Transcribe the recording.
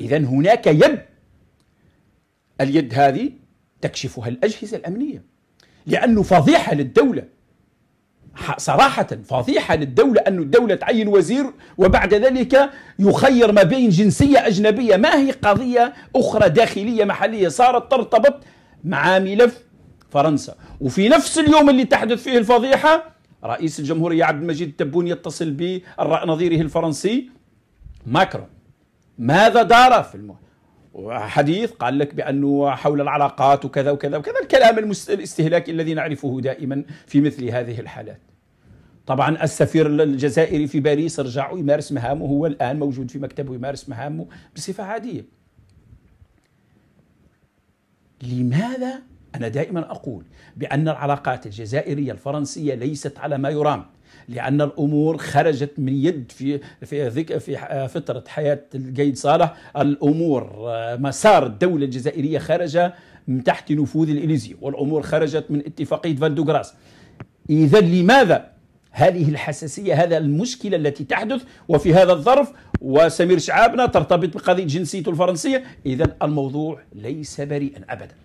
إذا هناك يد اليد هذه تكشفها الأجهزة الأمنية لأنه فضيحة للدولة صراحة فضيحة للدولة أن الدولة تعين وزير وبعد ذلك يخير ما بين جنسية أجنبية ما هي قضية أخرى داخلية محلية صارت ترتبط مع ملف فرنسا وفي نفس اليوم اللي تحدث فيه الفضيحة رئيس الجمهورية عبد المجيد التبون يتصل بنظيره الفرنسي ماكرون ماذا دار في المهم حديث قال لك بأنه حول العلاقات وكذا وكذا وكذا الكلام الاستهلاكي الذي نعرفه دائما في مثل هذه الحالات طبعا السفير الجزائري في باريس رجع ويمارس مهامه هو الآن موجود في مكتبه يمارس مهامه بصفة عادية لماذا أنا دائما أقول بأن العلاقات الجزائرية الفرنسية ليست على ما يرام لأن الأمور خرجت من يد في في في فترة حياة القيد صالح الأمور آه، مسار الدولة الجزائرية خرج من تحت نفوذ الإليزي والأمور خرجت من اتفاقية فالدوغراس إذا لماذا هذه الحساسية هذا المشكلة التي تحدث وفي هذا الظرف وسمير شعابنا ترتبط بقضية جنسيته الفرنسية إذا الموضوع ليس بريئا أبدا